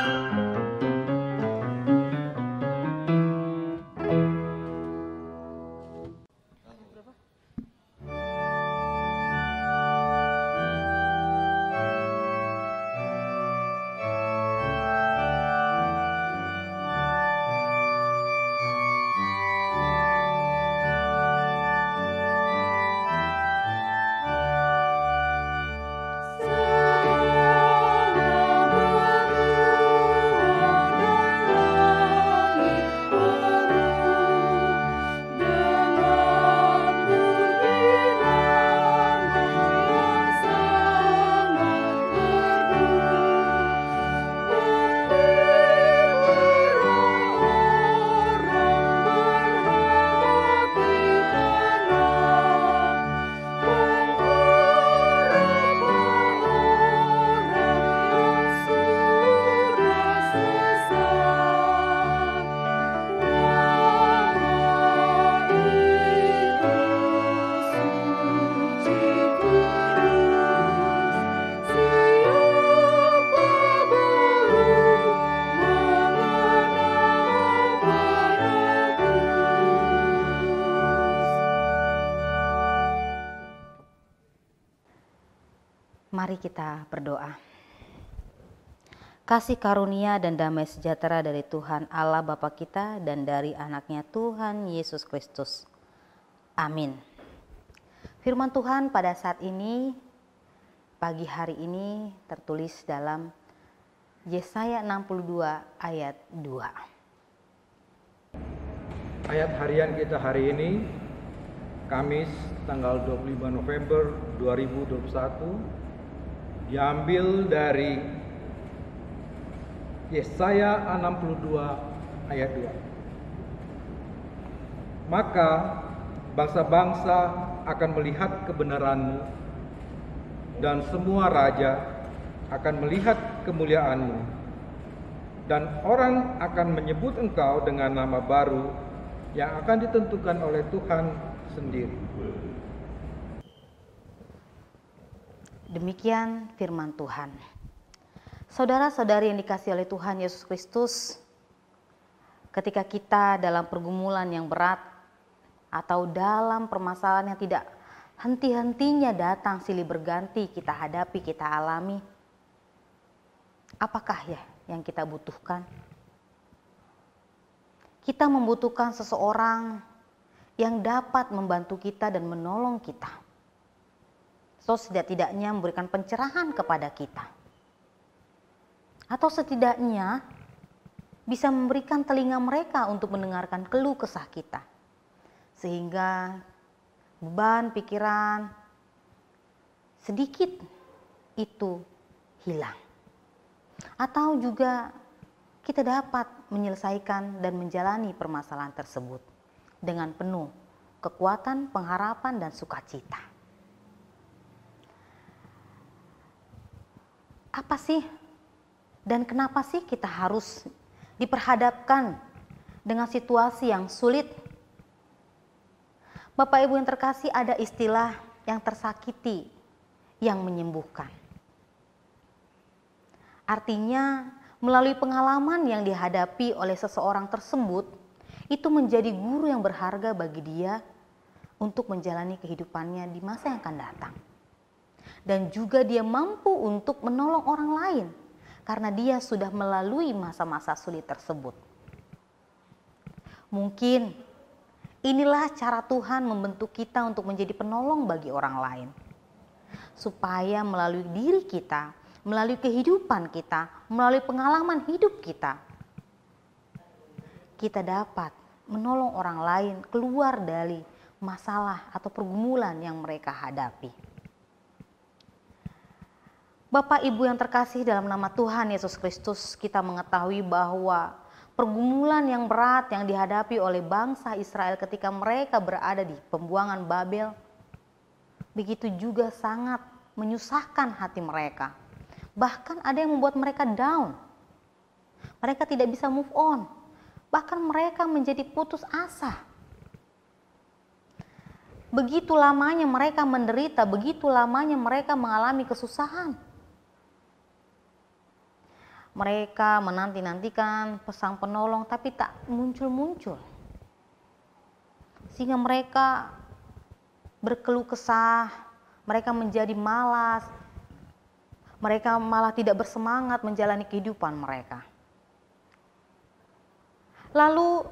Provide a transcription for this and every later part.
thank you Mari kita berdoa. Kasih karunia dan damai sejahtera dari Tuhan Allah Bapa kita dan dari anaknya Tuhan Yesus Kristus. Amin. Firman Tuhan pada saat ini, pagi hari ini tertulis dalam Yesaya 62 ayat 2. Ayat harian kita hari ini Kamis tanggal 25 November 2021 diambil dari Yesaya 62 ayat 2. Maka bangsa-bangsa akan melihat kebenaranmu dan semua raja akan melihat kemuliaanmu dan orang akan menyebut engkau dengan nama baru yang akan ditentukan oleh Tuhan sendiri. Demikian firman Tuhan. Saudara-saudari yang dikasih oleh Tuhan Yesus Kristus, ketika kita dalam pergumulan yang berat atau dalam permasalahan yang tidak henti-hentinya datang silih berganti kita hadapi, kita alami. Apakah ya yang kita butuhkan? Kita membutuhkan seseorang yang dapat membantu kita dan menolong kita atau setidaknya memberikan pencerahan kepada kita. Atau setidaknya bisa memberikan telinga mereka untuk mendengarkan keluh kesah kita. Sehingga beban pikiran sedikit itu hilang. Atau juga kita dapat menyelesaikan dan menjalani permasalahan tersebut dengan penuh kekuatan, pengharapan, dan sukacita. apa sih dan kenapa sih kita harus diperhadapkan dengan situasi yang sulit? Bapak Ibu yang terkasih, ada istilah yang tersakiti yang menyembuhkan. Artinya, melalui pengalaman yang dihadapi oleh seseorang tersebut, itu menjadi guru yang berharga bagi dia untuk menjalani kehidupannya di masa yang akan datang dan juga dia mampu untuk menolong orang lain karena dia sudah melalui masa-masa sulit tersebut. Mungkin inilah cara Tuhan membentuk kita untuk menjadi penolong bagi orang lain. Supaya melalui diri kita, melalui kehidupan kita, melalui pengalaman hidup kita, kita dapat menolong orang lain keluar dari masalah atau pergumulan yang mereka hadapi. Bapak Ibu yang terkasih dalam nama Tuhan Yesus Kristus, kita mengetahui bahwa pergumulan yang berat yang dihadapi oleh bangsa Israel ketika mereka berada di pembuangan Babel, begitu juga sangat menyusahkan hati mereka. Bahkan ada yang membuat mereka down. Mereka tidak bisa move on. Bahkan mereka menjadi putus asa. Begitu lamanya mereka menderita, begitu lamanya mereka mengalami kesusahan mereka menanti-nantikan pesang penolong tapi tak muncul-muncul. Sehingga mereka berkeluh kesah, mereka menjadi malas, mereka malah tidak bersemangat menjalani kehidupan mereka. Lalu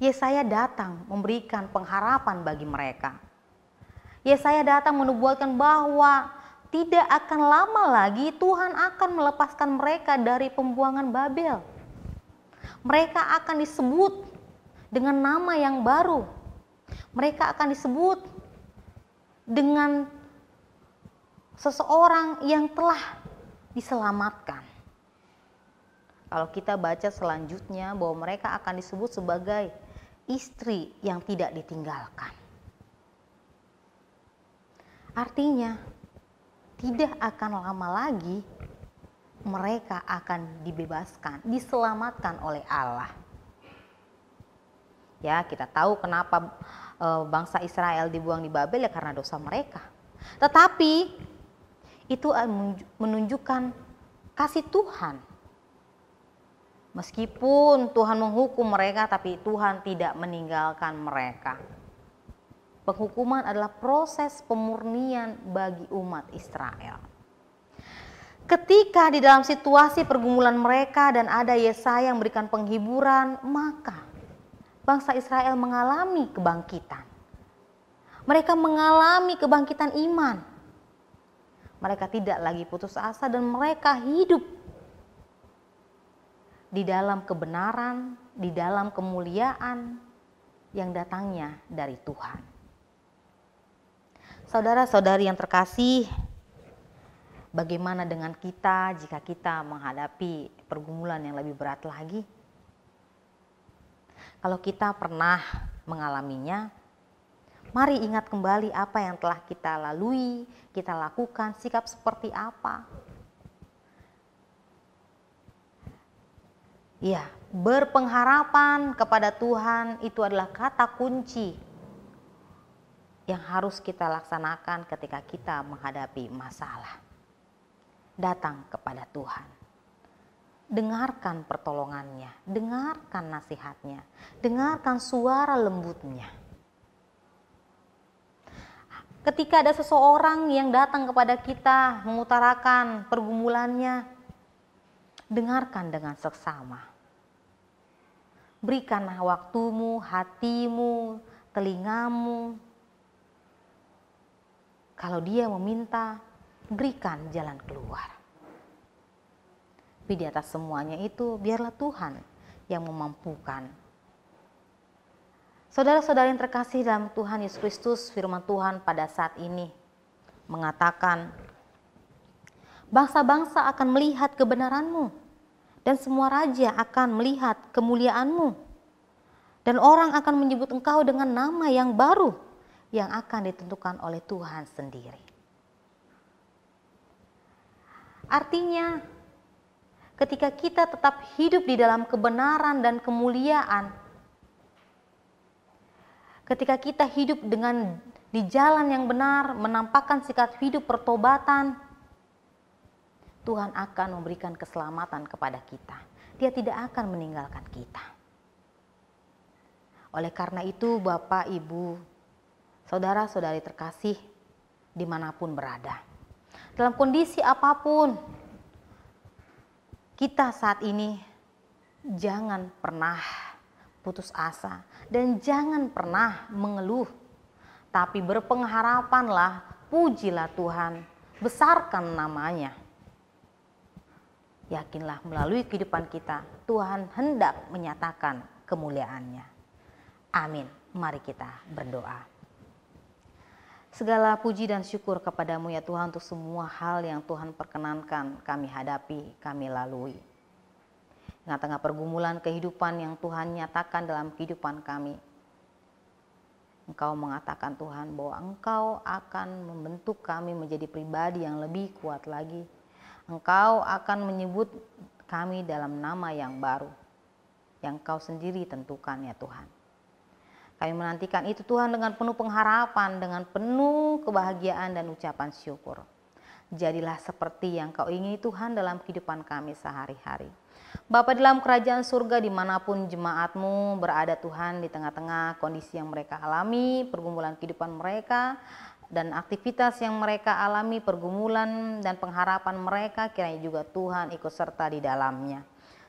Yesaya datang memberikan pengharapan bagi mereka. Yesaya datang menubuatkan bahwa tidak akan lama lagi Tuhan akan melepaskan mereka dari pembuangan Babel. Mereka akan disebut dengan nama yang baru. Mereka akan disebut dengan seseorang yang telah diselamatkan. Kalau kita baca selanjutnya bahwa mereka akan disebut sebagai istri yang tidak ditinggalkan. Artinya, tidak akan lama lagi mereka akan dibebaskan, diselamatkan oleh Allah. Ya, kita tahu kenapa e, bangsa Israel dibuang di Babel ya karena dosa mereka. Tetapi itu menunjukkan kasih Tuhan. Meskipun Tuhan menghukum mereka, tapi Tuhan tidak meninggalkan mereka. Penghukuman adalah proses pemurnian bagi umat Israel. Ketika di dalam situasi pergumulan mereka dan ada Yesaya yang memberikan penghiburan, maka bangsa Israel mengalami kebangkitan. Mereka mengalami kebangkitan iman. Mereka tidak lagi putus asa dan mereka hidup di dalam kebenaran, di dalam kemuliaan yang datangnya dari Tuhan. Saudara-saudari yang terkasih, bagaimana dengan kita jika kita menghadapi pergumulan yang lebih berat lagi? Kalau kita pernah mengalaminya, mari ingat kembali apa yang telah kita lalui, kita lakukan, sikap seperti apa. Ya, berpengharapan kepada Tuhan itu adalah kata kunci yang harus kita laksanakan ketika kita menghadapi masalah. Datang kepada Tuhan. Dengarkan pertolongannya, dengarkan nasihatnya, dengarkan suara lembutnya. Ketika ada seseorang yang datang kepada kita mengutarakan pergumulannya, dengarkan dengan seksama. Berikanlah waktumu, hatimu, telingamu, kalau dia meminta, berikan jalan keluar. Tapi di atas semuanya itu, biarlah Tuhan yang memampukan. saudara saudara yang terkasih dalam Tuhan Yesus Kristus, firman Tuhan pada saat ini mengatakan, Bangsa-bangsa akan melihat kebenaranmu, dan semua raja akan melihat kemuliaanmu. Dan orang akan menyebut engkau dengan nama yang baru, yang akan ditentukan oleh Tuhan sendiri. Artinya, ketika kita tetap hidup di dalam kebenaran dan kemuliaan, ketika kita hidup dengan di jalan yang benar, menampakkan sikap hidup pertobatan, Tuhan akan memberikan keselamatan kepada kita. Dia tidak akan meninggalkan kita. Oleh karena itu, Bapak, Ibu, saudara-saudari terkasih dimanapun berada. Dalam kondisi apapun, kita saat ini jangan pernah putus asa dan jangan pernah mengeluh. Tapi berpengharapanlah, pujilah Tuhan, besarkan namanya. Yakinlah melalui kehidupan kita, Tuhan hendak menyatakan kemuliaannya. Amin. Mari kita berdoa. Segala puji dan syukur kepadamu ya Tuhan untuk semua hal yang Tuhan perkenankan kami hadapi, kami lalui. Di tengah pergumulan kehidupan yang Tuhan nyatakan dalam kehidupan kami. Engkau mengatakan Tuhan bahwa Engkau akan membentuk kami menjadi pribadi yang lebih kuat lagi. Engkau akan menyebut kami dalam nama yang baru. Yang kau sendiri tentukan ya Tuhan. Kami menantikan itu Tuhan dengan penuh pengharapan, dengan penuh kebahagiaan dan ucapan syukur. Jadilah seperti yang kau ingini Tuhan dalam kehidupan kami sehari-hari. Bapa dalam kerajaan surga dimanapun jemaatmu berada Tuhan di tengah-tengah kondisi yang mereka alami, pergumulan kehidupan mereka, dan aktivitas yang mereka alami, pergumulan dan pengharapan mereka kiranya juga Tuhan ikut serta di dalamnya.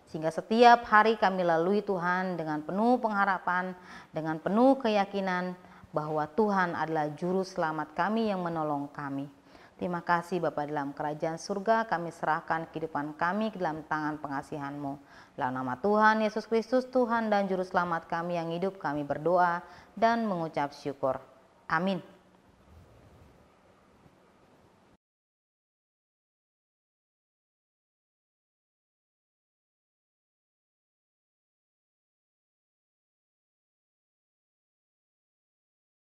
Sehingga setiap hari kami lalui Tuhan dengan penuh pengharapan, dengan penuh keyakinan bahwa Tuhan adalah juru selamat kami yang menolong kami. Terima kasih Bapak dalam kerajaan surga kami serahkan kehidupan kami ke dalam tangan pengasihanmu. mu Dalam nama Tuhan Yesus Kristus Tuhan dan Juru Selamat kami yang hidup kami berdoa dan mengucap syukur. Amin.